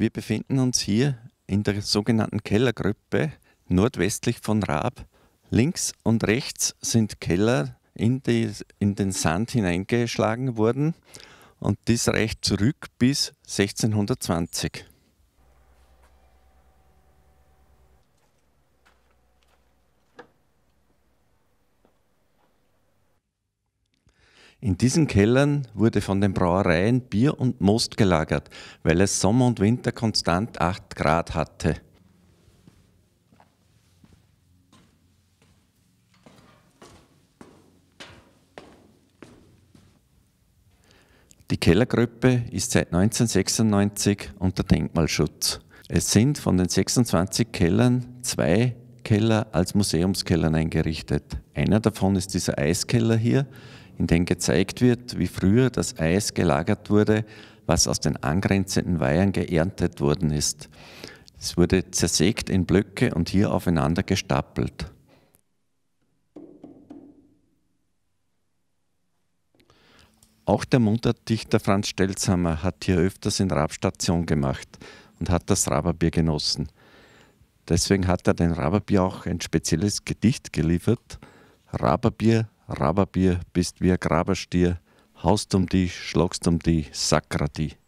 Wir befinden uns hier in der sogenannten Kellergruppe nordwestlich von Raab. Links und rechts sind Keller in, die, in den Sand hineingeschlagen worden und dies reicht zurück bis 1620. In diesen Kellern wurde von den Brauereien Bier und Most gelagert, weil es Sommer und Winter konstant 8 Grad hatte. Die Kellergrippe ist seit 1996 unter Denkmalschutz. Es sind von den 26 Kellern zwei Keller als Museumskellern eingerichtet. Einer davon ist dieser Eiskeller hier, in denen gezeigt wird, wie früher das Eis gelagert wurde, was aus den angrenzenden Weihern geerntet worden ist. Es wurde zersägt in Blöcke und hier aufeinander gestapelt. Auch der Mundartdichter Franz Stelzhammer hat hier öfters in Rabstation gemacht und hat das Raberbier genossen. Deswegen hat er den Raberbier auch ein spezielles Gedicht geliefert. Raberbier Rababier, bist wie ein Graberstier, haust um dich, schlagst um dich, die.